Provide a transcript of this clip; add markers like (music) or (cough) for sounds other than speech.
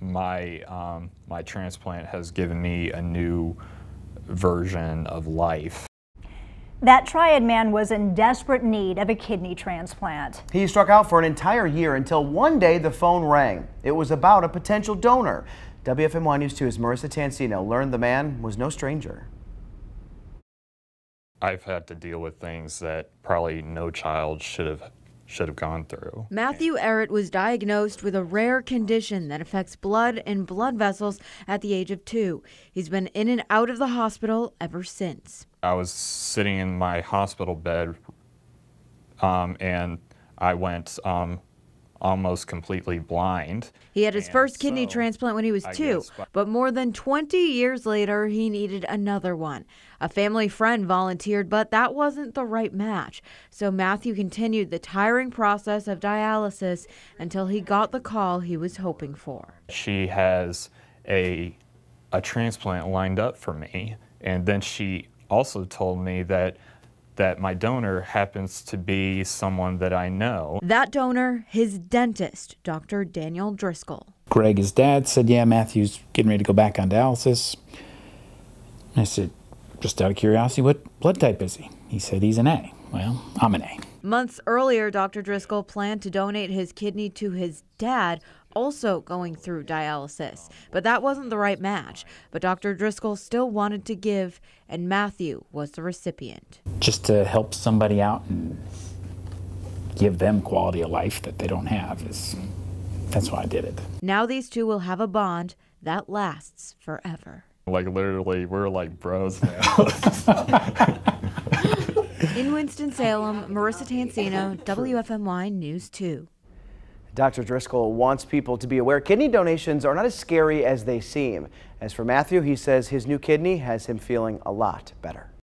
my um, my transplant has given me a new version of life. That Triad man was in desperate need of a kidney transplant. He struck out for an entire year until one day the phone rang. It was about a potential donor. WFMY News 2's Marissa Tansino learned the man was no stranger. I've had to deal with things that probably no child should have should have gone through. Matthew Errett was diagnosed with a rare condition that affects blood and blood vessels at the age of two. He's been in and out of the hospital ever since. I was sitting in my hospital bed um, and I went um, almost completely blind. He had his and first kidney so, transplant when he was I two, guess, but, but more than 20 years later, he needed another one. A family friend volunteered, but that wasn't the right match. So Matthew continued the tiring process of dialysis until he got the call he was hoping for. She has a, a transplant lined up for me, and then she also told me that that my donor happens to be someone that I know. That donor, his dentist, Dr. Daniel Driscoll. Greg, his dad, said, Yeah, Matthew's getting ready to go back on dialysis. I said, Just out of curiosity, what blood type is he? He said, He's an A. Well, I'm an A. Months earlier, Dr. Driscoll planned to donate his kidney to his dad, also going through dialysis. But that wasn't the right match. But Dr. Driscoll still wanted to give, and Matthew was the recipient just to help somebody out and give them quality of life that they don't have is that's why I did it. Now these two will have a bond that lasts forever. Like literally, we're like bros now. (laughs) In Winston-Salem, Marissa Tansino, WFMY News 2. Dr. Driscoll wants people to be aware kidney donations are not as scary as they seem. As for Matthew, he says his new kidney has him feeling a lot better.